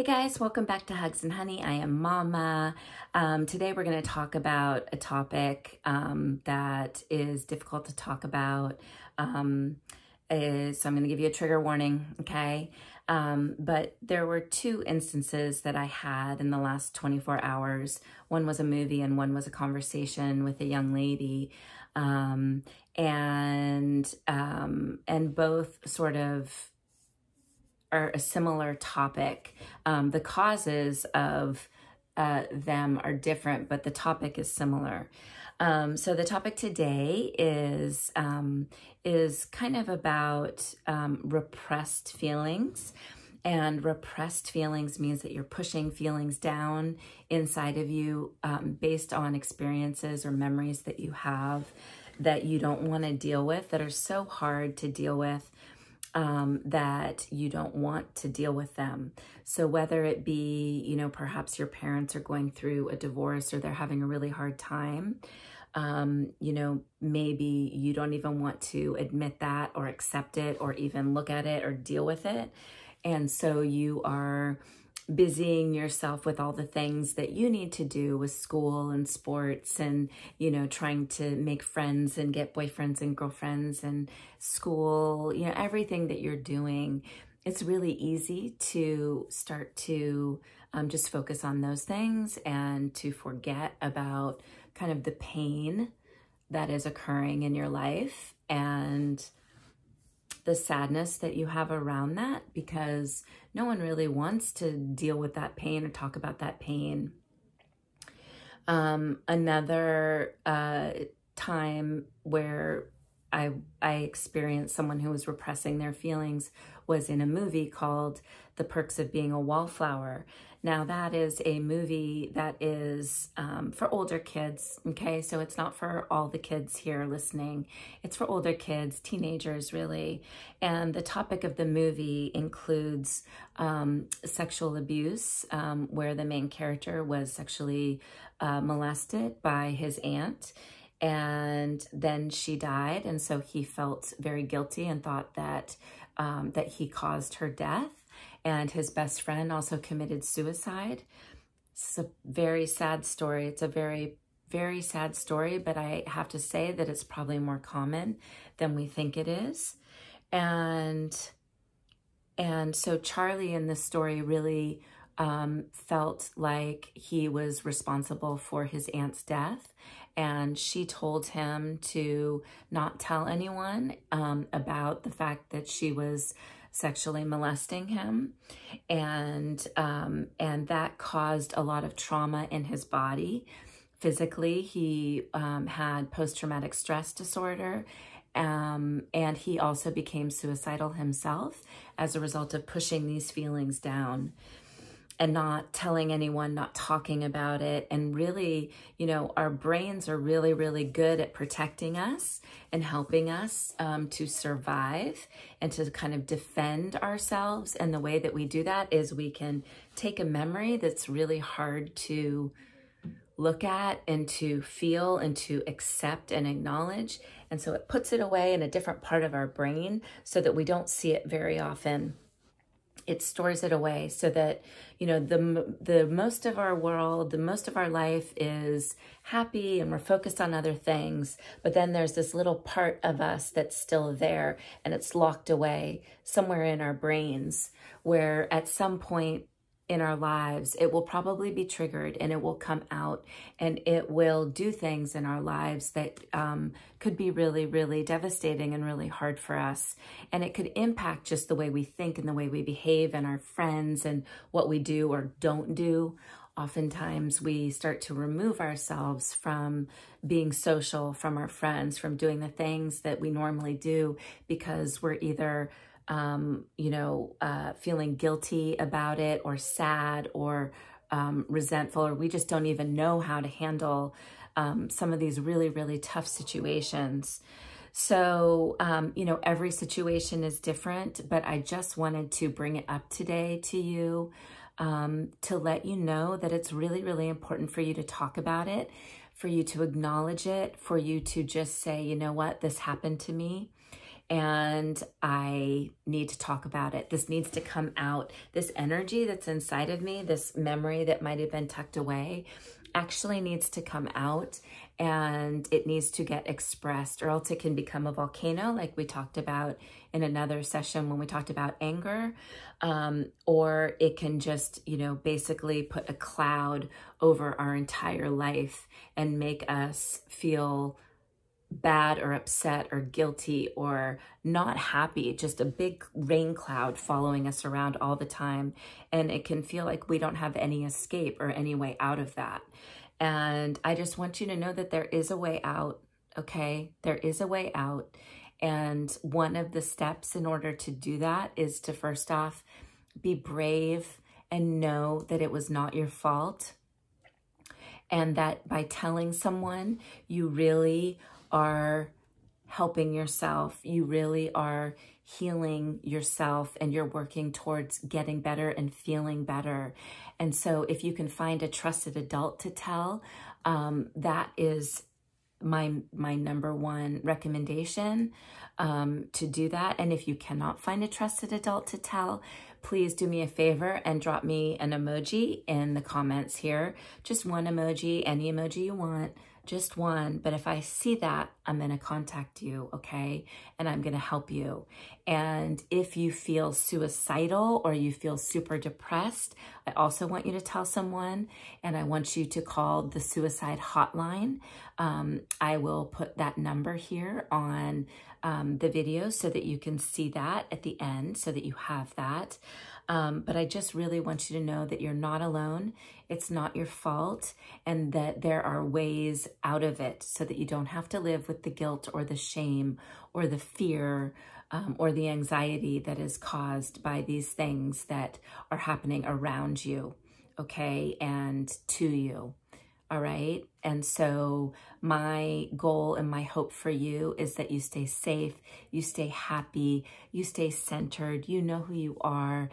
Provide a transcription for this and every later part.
Hey guys, welcome back to Hugs and Honey. I am Mama. Um, today we're going to talk about a topic um, that is difficult to talk about. Um, is, so I'm going to give you a trigger warning, okay? Um, but there were two instances that I had in the last 24 hours. One was a movie and one was a conversation with a young lady. Um, and um, and both sort of are a similar topic. Um, the causes of uh, them are different, but the topic is similar. Um, so the topic today is um, is kind of about um, repressed feelings, and repressed feelings means that you're pushing feelings down inside of you um, based on experiences or memories that you have that you don't want to deal with that are so hard to deal with um, that you don't want to deal with them. So whether it be, you know, perhaps your parents are going through a divorce or they're having a really hard time, um, you know, maybe you don't even want to admit that or accept it or even look at it or deal with it. And so you are busying yourself with all the things that you need to do with school and sports and, you know, trying to make friends and get boyfriends and girlfriends and school, you know, everything that you're doing, it's really easy to start to um, just focus on those things and to forget about kind of the pain that is occurring in your life and the sadness that you have around that because no one really wants to deal with that pain or talk about that pain. Um, another uh, time where I, I experienced someone who was repressing their feelings was in a movie called The Perks of Being a Wallflower. Now, that is a movie that is um, for older kids, okay? So it's not for all the kids here listening. It's for older kids, teenagers, really. And the topic of the movie includes um, sexual abuse, um, where the main character was sexually uh, molested by his aunt and then she died and so he felt very guilty and thought that um, that he caused her death and his best friend also committed suicide it's a very sad story it's a very very sad story but i have to say that it's probably more common than we think it is and and so charlie in this story really um, felt like he was responsible for his aunt's death. And she told him to not tell anyone um, about the fact that she was sexually molesting him. And, um, and that caused a lot of trauma in his body. Physically, he um, had post-traumatic stress disorder um, and he also became suicidal himself as a result of pushing these feelings down and not telling anyone, not talking about it. And really, you know, our brains are really, really good at protecting us and helping us um, to survive and to kind of defend ourselves. And the way that we do that is we can take a memory that's really hard to look at and to feel and to accept and acknowledge. And so it puts it away in a different part of our brain so that we don't see it very often it stores it away so that you know the the most of our world the most of our life is happy and we're focused on other things but then there's this little part of us that's still there and it's locked away somewhere in our brains where at some point in our lives, it will probably be triggered and it will come out and it will do things in our lives that um, could be really, really devastating and really hard for us. And it could impact just the way we think and the way we behave and our friends and what we do or don't do. Oftentimes we start to remove ourselves from being social, from our friends, from doing the things that we normally do because we're either um, you know, uh, feeling guilty about it or sad or um, resentful, or we just don't even know how to handle um, some of these really, really tough situations. So, um, you know, every situation is different, but I just wanted to bring it up today to you um, to let you know that it's really, really important for you to talk about it, for you to acknowledge it, for you to just say, you know what, this happened to me and I need to talk about it. This needs to come out. This energy that's inside of me, this memory that might have been tucked away, actually needs to come out and it needs to get expressed, or else it can become a volcano, like we talked about in another session when we talked about anger, um, or it can just, you know, basically put a cloud over our entire life and make us feel bad or upset or guilty or not happy, just a big rain cloud following us around all the time. And it can feel like we don't have any escape or any way out of that. And I just want you to know that there is a way out, okay? There is a way out. And one of the steps in order to do that is to first off be brave and know that it was not your fault. And that by telling someone, you really are helping yourself. You really are healing yourself and you're working towards getting better and feeling better. And so if you can find a trusted adult to tell, um, that is my my number one recommendation um, to do that. And if you cannot find a trusted adult to tell, please do me a favor and drop me an emoji in the comments here. Just one emoji, any emoji you want just one, but if I see that, I'm going to contact you, okay? And I'm going to help you. And if you feel suicidal or you feel super depressed, I also want you to tell someone and I want you to call the suicide hotline. Um, I will put that number here on um, the video so that you can see that at the end so that you have that. Um, but I just really want you to know that you're not alone. It's not your fault, and that there are ways out of it so that you don't have to live with the guilt or the shame or the fear um, or the anxiety that is caused by these things that are happening around you, okay, and to you. All right. And so, my goal and my hope for you is that you stay safe, you stay happy, you stay centered, you know who you are,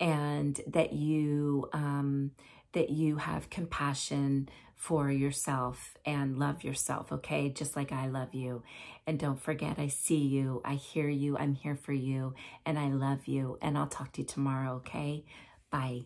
and that you um, that you have compassion for yourself and love yourself, okay? Just like I love you. And don't forget, I see you, I hear you, I'm here for you, and I love you. And I'll talk to you tomorrow, okay? Bye.